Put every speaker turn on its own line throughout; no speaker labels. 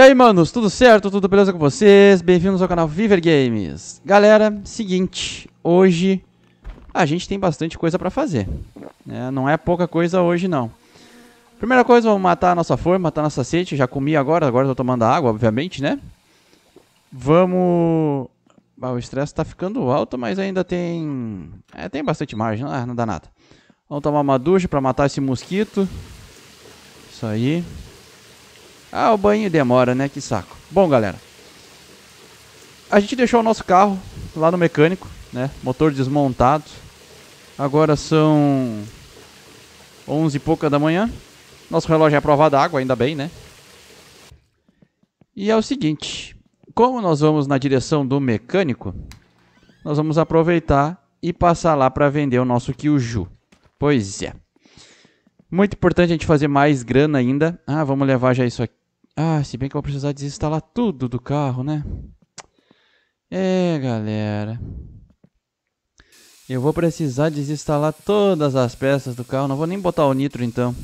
E aí, manos, tudo certo? Tudo beleza com vocês? Bem-vindos ao canal Viver Games. Galera, seguinte, hoje a gente tem bastante coisa pra fazer. É, não é pouca coisa hoje, não. Primeira coisa, vamos matar a nossa fome, matar a nossa sede. Já comi agora, agora tô tomando água, obviamente, né? Vamos... Ah, o estresse tá ficando alto, mas ainda tem... É, tem bastante margem, não é? dá nada. Vamos tomar uma ducha pra matar esse mosquito. Isso aí. Ah, o banho demora, né? Que saco. Bom, galera. A gente deixou o nosso carro lá no mecânico, né? Motor desmontado. Agora são 11 e pouca da manhã. Nosso relógio é a prova d'água, ainda bem, né? E é o seguinte, como nós vamos na direção do mecânico, nós vamos aproveitar e passar lá para vender o nosso Kyuju. Pois é. Muito importante a gente fazer mais grana ainda. Ah, vamos levar já isso aqui ah, se bem que eu vou precisar desinstalar tudo do carro, né? É, galera. Eu vou precisar desinstalar todas as peças do carro. Não vou nem botar o nitro, então.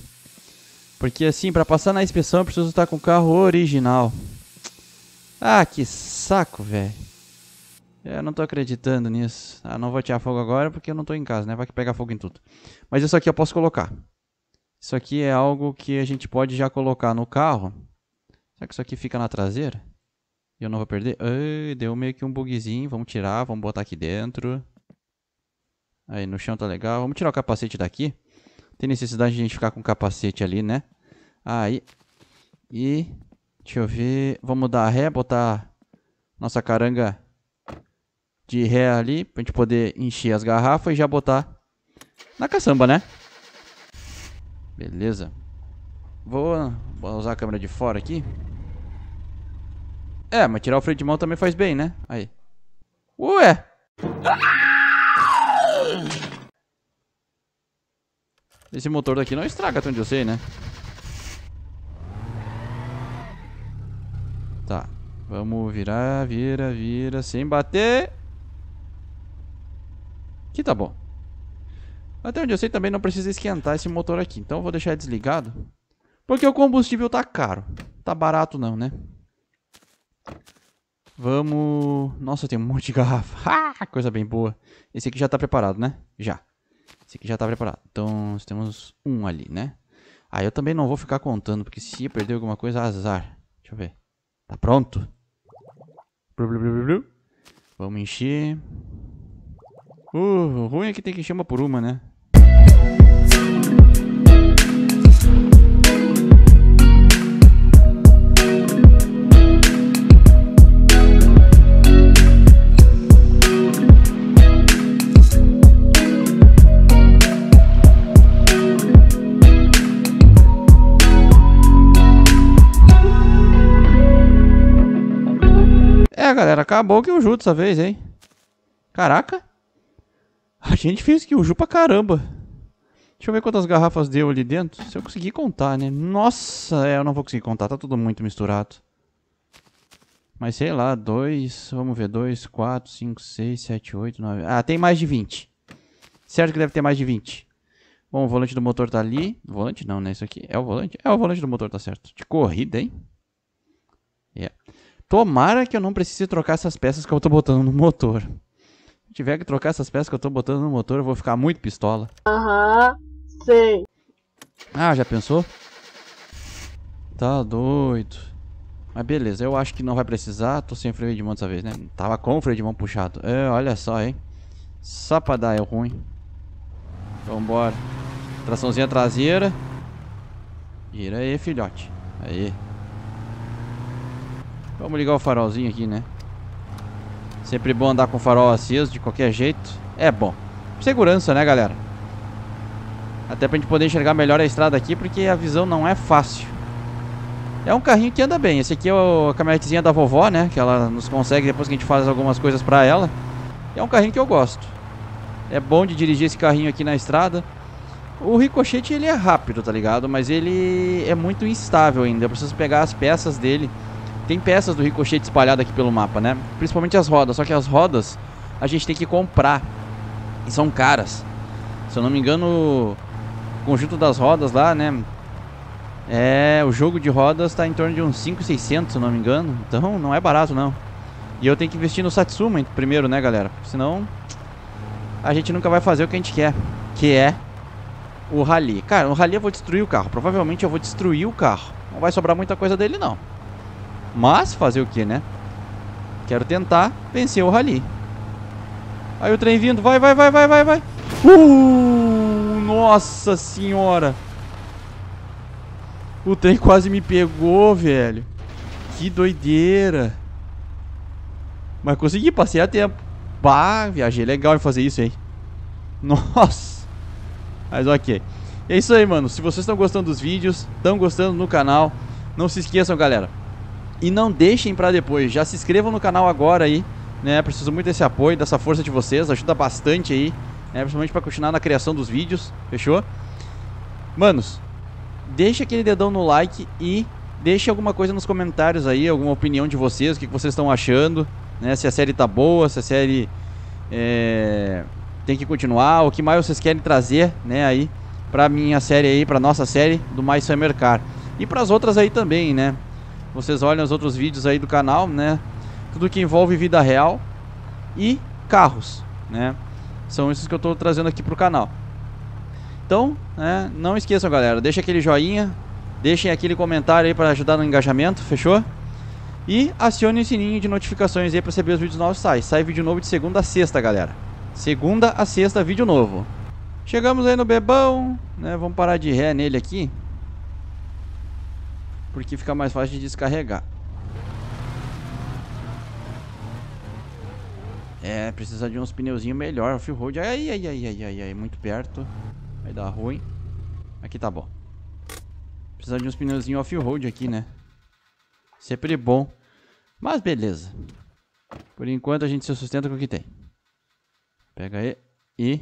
Porque, assim, para passar na inspeção, eu preciso estar com o carro original. Ah, que saco, velho. Eu não tô acreditando nisso. Ah, não vou tirar fogo agora porque eu não tô em casa, né? Vai que pega fogo em tudo. Mas isso aqui eu posso colocar. Isso aqui é algo que a gente pode já colocar no carro Será que isso aqui fica na traseira? E eu não vou perder? Ai, deu meio que um bugzinho. Vamos tirar, vamos botar aqui dentro. Aí, no chão tá legal. Vamos tirar o capacete daqui. Tem necessidade de a gente ficar com o capacete ali, né? Aí. E... Deixa eu ver... Vamos dar ré, botar nossa caranga de ré ali. Pra gente poder encher as garrafas e já botar na caçamba, né? Beleza. Vou, vou usar a câmera de fora aqui. É, mas tirar o freio de mão também faz bem, né? Aí. Ué! Esse motor daqui não estraga, até onde eu sei, né? Tá. Vamos virar, vira, vira, sem bater. Que tá bom. Até onde eu sei também não precisa esquentar esse motor aqui. Então eu vou deixar desligado. Porque o combustível tá caro. Tá barato não, né? Vamos... Nossa, tem um monte de garrafa. Ah, coisa bem boa. Esse aqui já tá preparado, né? Já. Esse aqui já tá preparado. Então, nós temos um ali, né? Aí ah, eu também não vou ficar contando, porque se eu perder alguma coisa, azar. Deixa eu ver. Tá pronto? Vamos encher. Uh, o ruim é que tem que encher uma por uma, né? galera, acabou que o Ju dessa vez, hein? Caraca! A gente fez que o Ju pra caramba. Deixa eu ver quantas garrafas deu ali dentro. Se eu conseguir contar, né? Nossa, é, eu não vou conseguir contar, tá tudo muito misturado. Mas sei lá, dois, vamos ver, dois, quatro, cinco, seis, sete, oito, nove... Ah, tem mais de vinte. Certo que deve ter mais de vinte. Bom, o volante do motor tá ali. Volante não, né? Isso aqui é o volante? É o volante do motor, tá certo. De corrida, hein? Tomara que eu não precise trocar essas peças que eu tô botando no motor. Se tiver que trocar essas peças que eu tô botando no motor, eu vou ficar muito pistola. Aham, uhum, sei. Ah, já pensou? Tá doido. Mas beleza, eu acho que não vai precisar. Tô sem freio de mão dessa vez, né? Tava com o freio de mão puxado. É, olha só, hein? Só pra dar é ruim. Vambora. Então Traçãozinha traseira. Gira aí, filhote. Aí. Vamos ligar o farolzinho aqui, né? Sempre bom andar com o farol aceso, de qualquer jeito. É bom. Segurança, né, galera? Até pra gente poder enxergar melhor a estrada aqui, porque a visão não é fácil. É um carrinho que anda bem. Esse aqui é a caminhonetezinha da vovó, né? Que ela nos consegue depois que a gente faz algumas coisas pra ela. É um carrinho que eu gosto. É bom de dirigir esse carrinho aqui na estrada. O ricochete ele é rápido, tá ligado? Mas ele é muito instável ainda. Eu preciso pegar as peças dele tem peças do ricochete espalhadas aqui pelo mapa, né? Principalmente as rodas, só que as rodas a gente tem que comprar. E são caras. Se eu não me engano, o conjunto das rodas lá, né? É, o jogo de rodas está em torno de uns 5,600, se eu não me engano. Então não é barato, não. E eu tenho que investir no Satsuma primeiro, né, galera? Senão a gente nunca vai fazer o que a gente quer, que é o rally. Cara, no rally eu vou destruir o carro. Provavelmente eu vou destruir o carro. Não vai sobrar muita coisa dele, não. Mas fazer o que, né? Quero tentar vencer o rally. Aí o trem vindo, vai, vai, vai, vai, vai, vai. Uh, nossa senhora. O trem quase me pegou, velho. Que doideira. Mas consegui, passei a tempo. Bah, viajei legal em fazer isso aí. Nossa. Mas ok. É isso aí, mano. Se vocês estão gostando dos vídeos, estão gostando no canal, não se esqueçam, galera e não deixem para depois. Já se inscrevam no canal agora aí, né? Preciso muito desse apoio, dessa força de vocês, ajuda bastante aí, né? Principalmente para continuar na criação dos vídeos, fechou? Manos, deixa aquele dedão no like e deixe alguma coisa nos comentários aí, alguma opinião de vocês, o que, vocês estão achando, né? Se a série tá boa, se a série é... tem que continuar, o que mais vocês querem trazer, né? Aí para minha série aí, para nossa série do Mais Summer Car. E para as outras aí também, né? Vocês olham os outros vídeos aí do canal, né? Tudo que envolve vida real e carros, né? São esses que eu estou trazendo aqui pro canal. Então, né, não esqueçam, galera, deixa aquele joinha, deixem aquele comentário aí para ajudar no engajamento, fechou? E acione o sininho de notificações aí para receber os vídeos novos sai. Sai vídeo novo de segunda a sexta, galera. Segunda a sexta, vídeo novo. Chegamos aí no bebão, né? Vamos parar de ré nele aqui porque fica mais fácil de descarregar. É, precisa de uns pneuzinhos melhor. Off-road. Ai, ai, ai, ai, ai, ai. Muito perto. Vai dar ruim. Aqui tá bom. Precisa de uns pneuzinhos off-road aqui, né? Sempre bom. Mas beleza. Por enquanto a gente se sustenta com o que tem. Pega aí. E...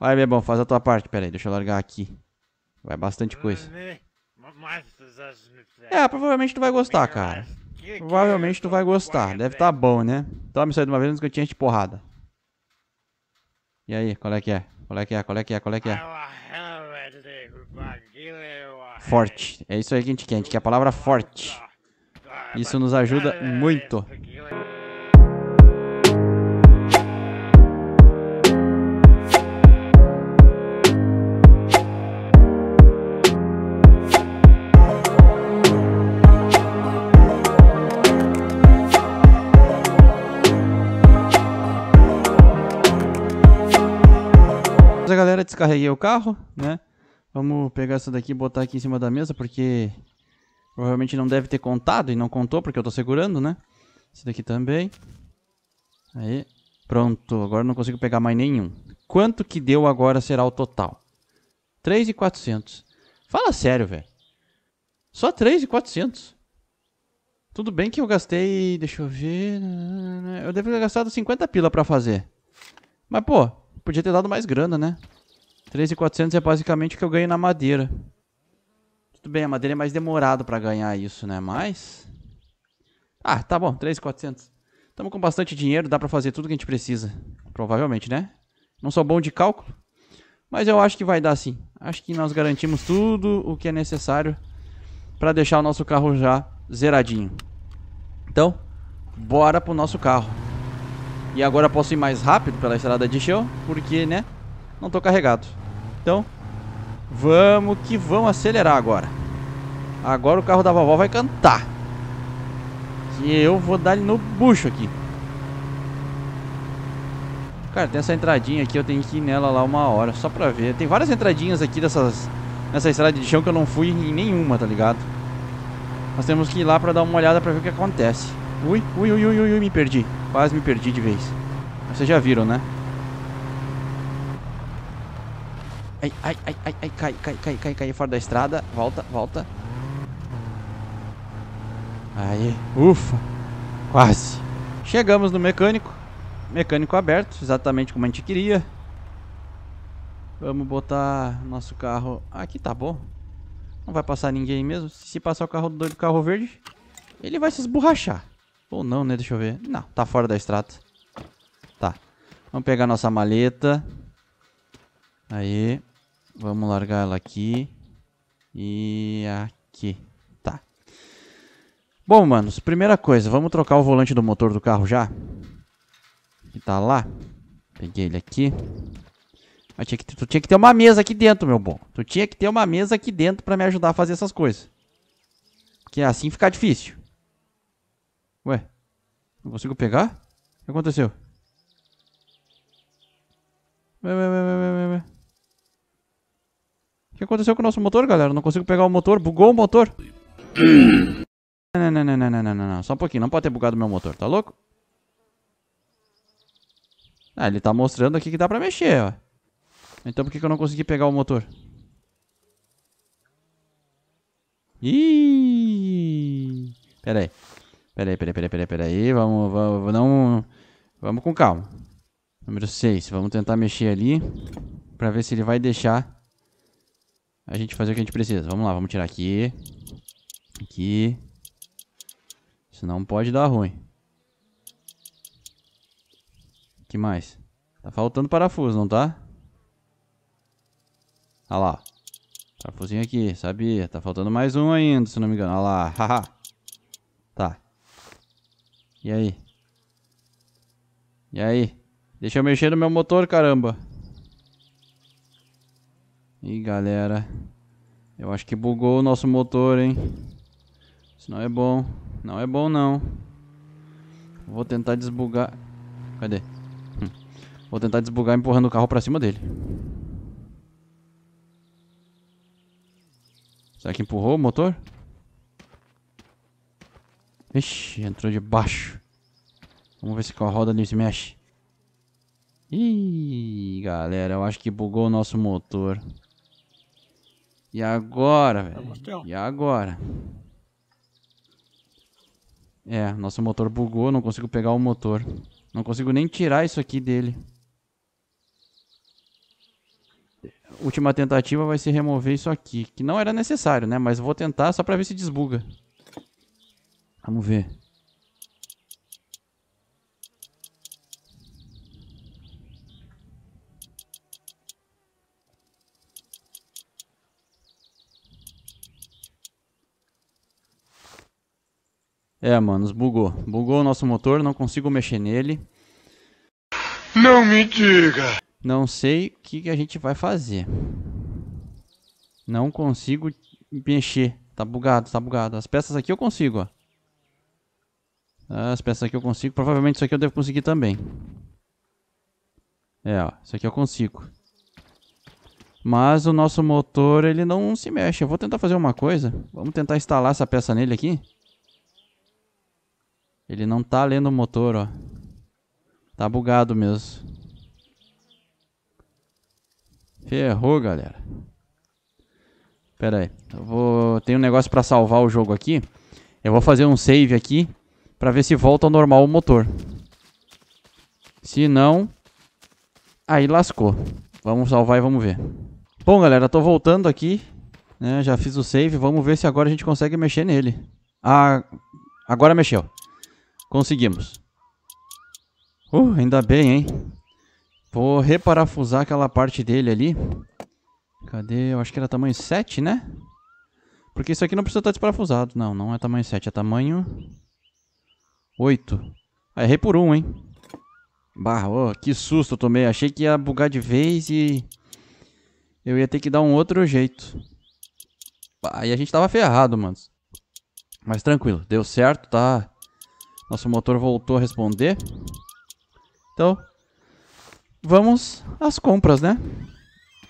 Vai, bom faz a tua parte. Pera aí, deixa eu largar aqui. Vai bastante coisa. Né? É, provavelmente tu vai gostar, cara. Provavelmente tu vai gostar. Deve tá bom, né? Toma isso aí de uma vez antes que eu te porrada. E aí, qual é que é? Qual é que é? Qual é que é? Qual é que é? Forte. É isso aí que a gente quer. A gente quer a palavra forte. Ah, isso nos ajuda é, muito. descarreguei o carro, né? Vamos pegar essa daqui e botar aqui em cima da mesa, porque provavelmente não deve ter contado e não contou, porque eu tô segurando, né? Esse daqui também. Aí, pronto. Agora não consigo pegar mais nenhum. Quanto que deu agora será o total? 3,400. Fala sério, velho. Só 3,400. Tudo bem que eu gastei... Deixa eu ver... Né? Eu devo ter gastado 50 pila pra fazer. Mas, pô, podia ter dado mais grana, né? 3.400 é basicamente o que eu ganho na madeira. Tudo bem, a madeira é mais demorado para ganhar isso, né? Mas... Ah, tá bom, 3.400. Estamos com bastante dinheiro, dá para fazer tudo que a gente precisa. Provavelmente, né? Não sou bom de cálculo, mas eu acho que vai dar sim. Acho que nós garantimos tudo o que é necessário para deixar o nosso carro já zeradinho. Então, bora pro nosso carro. E agora posso ir mais rápido pela estrada de chão, porque, né, não tô carregado. Então, vamos que vamos acelerar agora. Agora o carro da vovó vai cantar. Que eu vou dar ele no bucho aqui. Cara, tem essa entradinha aqui, eu tenho que ir nela lá uma hora, só pra ver. Tem várias entradinhas aqui dessas, nessa estrada de chão que eu não fui em nenhuma, tá ligado? Nós temos que ir lá pra dar uma olhada pra ver o que acontece. Ui, ui, ui, ui, ui, me perdi. Quase me perdi de vez. Vocês já viram, né? ai, ai, ai, ai, ai, cai, cai, cai, cai, cai fora da estrada. Volta, volta. Aí, ufa, quase. Chegamos no mecânico. Mecânico aberto, exatamente como a gente queria. Vamos botar nosso carro... Aqui tá bom. Não vai passar ninguém mesmo. Se passar o carro doido, o carro verde, ele vai se esborrachar. Ou não, né? Deixa eu ver. Não, tá fora da estrada. Tá. Vamos pegar nossa maleta. Aí. Vamos largar ela aqui. E aqui. Tá. Bom, manos, primeira coisa, vamos trocar o volante do motor do carro já. Que tá lá. Peguei ele aqui. Mas tinha que, tu tinha que ter uma mesa aqui dentro, meu bom. Tu tinha que ter uma mesa aqui dentro pra me ajudar a fazer essas coisas. Porque assim fica difícil. Ué, não consigo pegar? O que aconteceu? Ué, ué, ué, ué, ué, ué que aconteceu com o nosso motor, galera? Não consigo pegar o motor. Bugou o motor. Não, não, não, não, não, não, não, Só um pouquinho. Não pode ter bugado o meu motor. Tá louco? Ah, ele tá mostrando aqui que dá pra mexer, ó. Então por que, que eu não consegui pegar o motor? Pera aí. Pera aí, pera aí, pera aí, pera aí, pera aí. Vamos, vamos, não... Vamos com calma. Número 6. Vamos tentar mexer ali. Pra ver se ele vai deixar a gente fazer o que a gente precisa. Vamos lá, vamos tirar aqui. Aqui. Senão pode dar ruim. O que mais? Tá faltando parafuso, não tá? Olha lá. Parafusinho aqui, sabia. Tá faltando mais um ainda, se não me engano. Olha lá, haha. tá. E aí? E aí? Deixa eu mexer no meu motor, caramba. Ih, galera. Eu acho que bugou o nosso motor, hein? Isso não é bom. Não é bom, não. Vou tentar desbugar... Cadê? Hum. Vou tentar desbugar empurrando o carro pra cima dele. Será que empurrou o motor? Ixi, entrou de baixo. Vamos ver se com a roda não se mexe. Ih, galera, eu acho que bugou o nosso motor. E agora, tá velho? E agora? É, nosso motor bugou, não consigo pegar o motor. Não consigo nem tirar isso aqui dele. Última tentativa vai ser remover isso aqui, que não era necessário, né? Mas vou tentar só pra ver se desbuga. Vamos ver. É, mano, bugou. Bugou o nosso motor, não consigo mexer nele. Não me diga! Não sei o que, que a gente vai fazer. Não consigo mexer. Tá bugado, tá bugado. As peças aqui eu consigo, ó. Ah, as peças aqui eu consigo. Provavelmente isso aqui eu devo conseguir também. É, ó. Isso aqui eu consigo. Mas o nosso motor, ele não se mexe. Eu vou tentar fazer uma coisa. Vamos tentar instalar essa peça nele aqui. Ele não tá lendo o motor, ó. Tá bugado mesmo. Ferrou, galera. Pera aí. Eu vou... Tem um negócio pra salvar o jogo aqui. Eu vou fazer um save aqui pra ver se volta ao normal o motor. Se não... Aí lascou. Vamos salvar e vamos ver. Bom, galera, tô voltando aqui. Né? Já fiz o save. Vamos ver se agora a gente consegue mexer nele. Ah, agora mexeu. Conseguimos. Uh, ainda bem, hein? Vou reparafusar aquela parte dele ali. Cadê? Eu acho que era tamanho 7, né? Porque isso aqui não precisa estar desparafusado. Não, não é tamanho 7, é tamanho 8. Ah, errei por 1, hein? Barra, oh, que susto eu tomei. Achei que ia bugar de vez e eu ia ter que dar um outro jeito. Aí a gente tava ferrado, mano. Mas tranquilo, deu certo, tá nosso motor voltou a responder. Então, vamos às compras, né?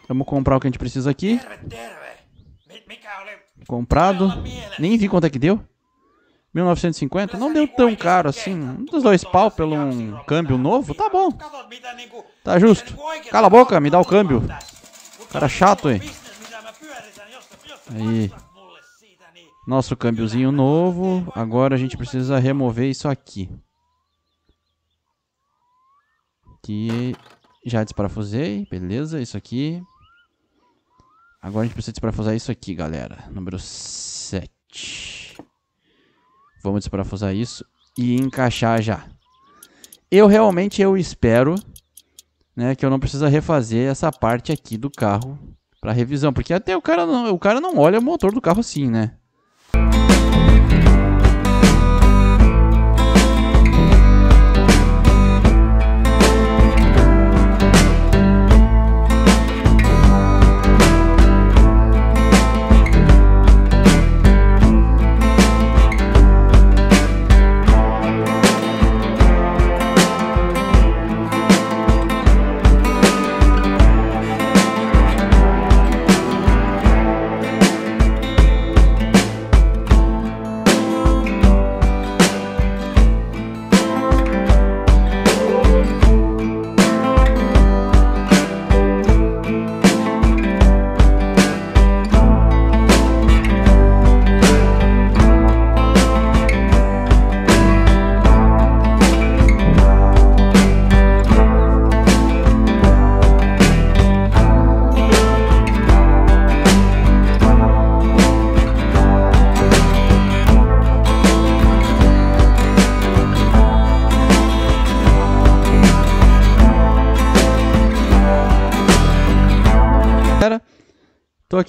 Vamos comprar o que a gente precisa aqui. Comprado. Nem vi quanto é que deu. 1950? Não deu tão caro assim. Um dos dois pau pelo um câmbio novo? Tá bom. Tá justo. Cala a boca, me dá o câmbio. Cara chato, hein? Aí. Nosso câmbiozinho novo. Agora a gente precisa remover isso aqui. Que já desparafusei, beleza, isso aqui. Agora a gente precisa desparafusar isso aqui, galera. Número 7. Vamos desparafusar isso e encaixar já. Eu realmente eu espero né, que eu não precisa refazer essa parte aqui do carro para revisão, porque até o cara não, o cara não olha o motor do carro assim, né?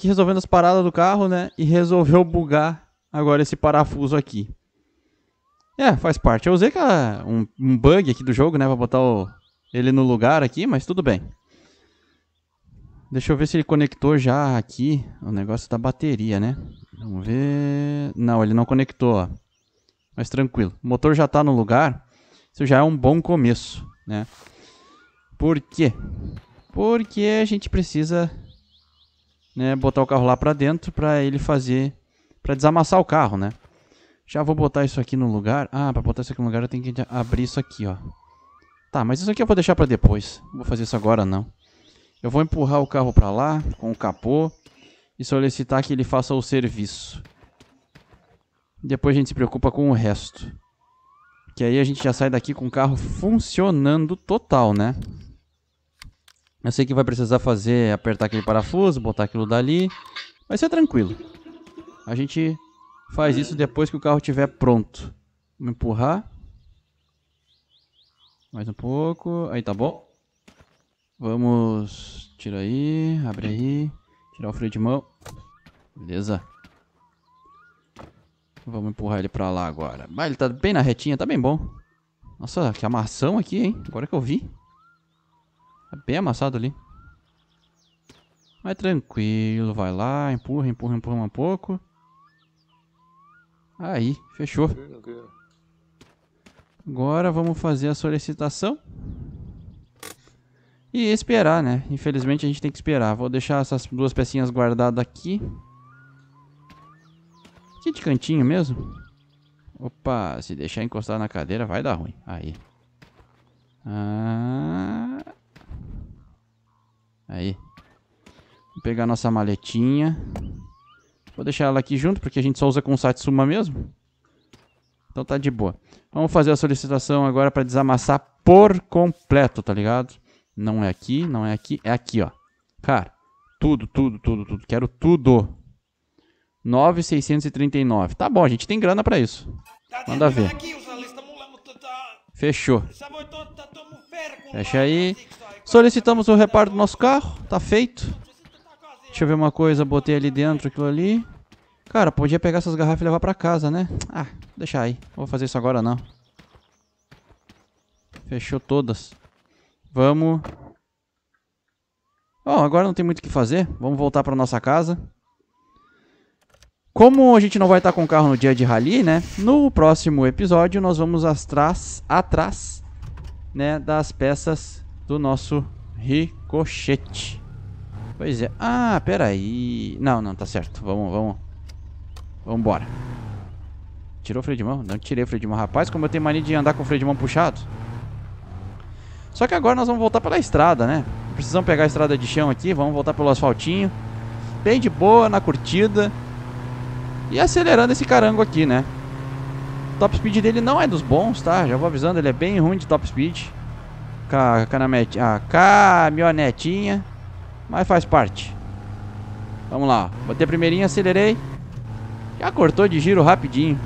resolvendo as paradas do carro, né? E resolveu bugar agora esse parafuso aqui. É, faz parte. Eu usei que um, um, bug aqui do jogo, né? Pra botar o, ele no lugar aqui, mas tudo bem. Deixa eu ver se ele conectou já aqui o negócio da bateria, né? Vamos ver... Não, ele não conectou, ó. Mas tranquilo. O motor já tá no lugar. Isso já é um bom começo, né? Por quê? Porque a gente precisa né, botar o carro lá para dentro para ele fazer, para desamassar o carro, né? Já vou botar isso aqui no lugar. Ah, para botar isso aqui no lugar eu tenho que abrir isso aqui, ó. Tá, mas isso aqui eu vou deixar para depois. Não vou fazer isso agora não. Eu vou empurrar o carro para lá com o capô e solicitar que ele faça o serviço. Depois a gente se preocupa com o resto. Que aí a gente já sai daqui com o carro funcionando total, né? Eu sei que vai precisar fazer, apertar aquele parafuso, botar aquilo dali. mas é tranquilo. A gente faz isso depois que o carro estiver pronto. Vamos empurrar. Mais um pouco. Aí tá bom. Vamos... Tira aí, abre aí. Tirar o freio de mão. Beleza. Vamos empurrar ele pra lá agora. Mas ele tá bem na retinha, tá bem bom. Nossa, que amarração aqui, hein? Agora que eu vi. É bem amassado ali. Mas é tranquilo, vai lá, empurra, empurra, empurra um pouco. Aí, fechou. Agora vamos fazer a solicitação. E esperar, né? Infelizmente a gente tem que esperar. Vou deixar essas duas pecinhas guardadas aqui. Aqui de cantinho mesmo. Opa, se deixar encostar na cadeira vai dar ruim. Aí. Ah... Aí. Vou pegar nossa maletinha. Vou deixar ela aqui junto, porque a gente só usa com Satsuma mesmo. Então tá de boa. Vamos fazer a solicitação agora para desamassar por completo, tá ligado? Não é aqui, não é aqui, é aqui, ó. Cara, tudo, tudo, tudo, tudo. Quero tudo. 9,639. Tá bom, a gente tem grana para isso. Tá Manda ver. Tá, tá. Fechou. Fecha aí. Solicitamos o reparo do nosso carro, tá feito. Deixa eu ver uma coisa, botei ali dentro aquilo ali. Cara, podia pegar essas garrafas e levar pra casa, né? Ah, deixa aí. Vou fazer isso agora não. Fechou todas. Vamos... Bom, agora não tem muito o que fazer. Vamos voltar pra nossa casa. Como a gente não vai estar com o carro no dia de rally, né? No próximo episódio nós vamos atrás, atrás né, das peças do nosso ricochete. Pois é. Ah, peraí. Não, não, tá certo. Vamos, vamos. Vamos embora. Tirou o freio de mão? Não tirei o freio de mão. Rapaz, como eu tenho mania de andar com o freio de mão puxado. Só que agora nós vamos voltar pela estrada, né? Precisamos pegar a estrada de chão aqui. Vamos voltar pelo asfaltinho. Bem de boa, na curtida. E acelerando esse carango aqui, né? O top speed dele não é dos bons, tá? Já vou avisando, ele é bem ruim de top speed a ah, caminhonetinha. Mas faz parte. Vamos lá. Botei a primeirinha, acelerei. Já cortou de giro rapidinho.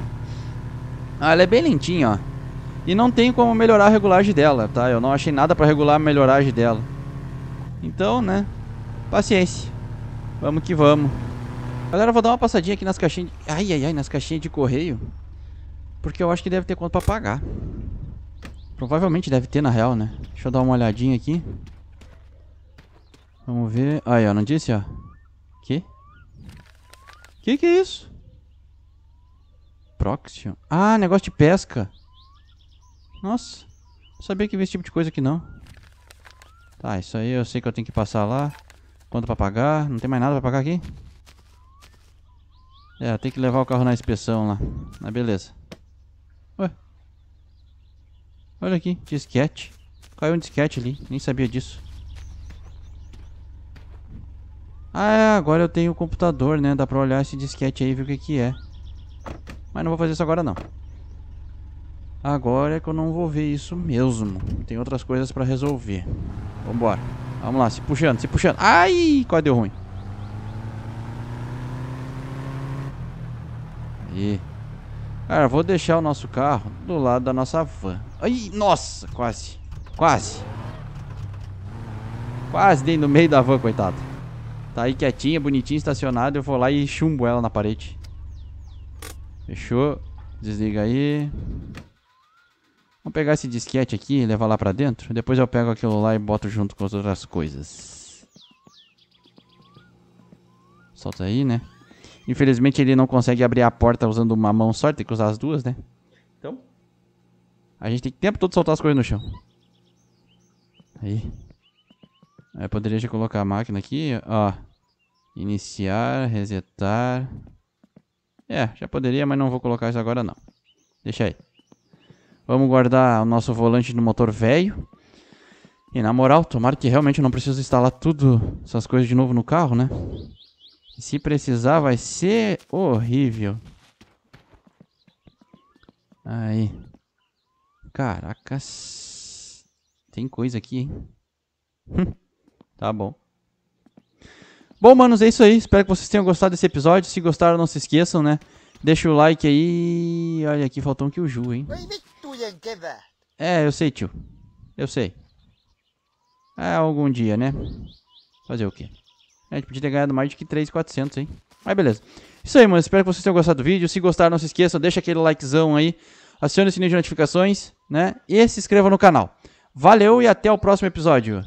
Ah, ela é bem lentinha, ó. E não tem como melhorar a regulagem dela, tá? Eu não achei nada pra regular a melhoragem dela. Então, né? Paciência. Vamos que vamos. Galera, vou dar uma passadinha aqui nas caixinhas... De... Ai, ai, ai, nas caixinhas de correio. Porque eu acho que deve ter quanto pra pagar. Provavelmente deve ter, na real, né? Deixa eu dar uma olhadinha aqui. Vamos ver. Aí, ó, não disse, ó. Que? Que que é isso? Proxion. Ah, negócio de pesca. Nossa. Não sabia que havia esse tipo de coisa aqui, não. Tá, isso aí eu sei que eu tenho que passar lá. Quanto pra pagar? Não tem mais nada pra pagar aqui? É, tem que levar o carro na inspeção lá. Mas ah, beleza. Olha aqui, disquete. Caiu um disquete ali, nem sabia disso. Ah, é, agora eu tenho o computador, né? Dá pra olhar esse disquete aí e ver o que que é. Mas não vou fazer isso agora, não. Agora é que eu não vou ver isso mesmo. Tem outras coisas pra resolver. Vambora. Vamos lá, se puxando, se puxando. Ai, quase deu ruim. Aí. Cara, vou deixar o nosso carro do lado da nossa van. Ai, nossa, quase. Quase. Quase dentro no meio da van, coitado. Tá aí quietinha, bonitinha, estacionada. Eu vou lá e chumbo ela na parede. Fechou. Desliga aí. Vamos pegar esse disquete aqui e levar lá pra dentro. Depois eu pego aquilo lá e boto junto com as outras coisas. Solta aí, né? Infelizmente ele não consegue abrir a porta usando uma mão só, tem que usar as duas, né? Então, a gente tem que o tempo todo soltar as coisas no chão. Aí. Eu poderia já colocar a máquina aqui, ó. Iniciar, resetar. É, já poderia, mas não vou colocar isso agora não. Deixa aí. Vamos guardar o nosso volante no motor velho. E na moral, tomara que realmente eu não precise instalar tudo, essas coisas de novo no carro, né? Que se precisar vai ser horrível. Aí. Caracas. Tem coisa aqui, hein? tá bom. Bom, manos, é isso aí. Espero que vocês tenham gostado desse episódio. Se gostaram, não se esqueçam, né? Deixa o like aí. Olha aqui, faltou um que o Ju, hein? É, eu sei, tio. Eu sei. É, algum dia, né? Fazer o quê? a gente podia ter ganhado mais de que 3,400, hein? Mas beleza. Isso aí, mano. Espero que vocês tenham gostado do vídeo. Se gostaram, não se esqueçam. Deixa aquele likezão aí. Acione o sininho de notificações, né? E se inscreva no canal. Valeu e até o próximo episódio.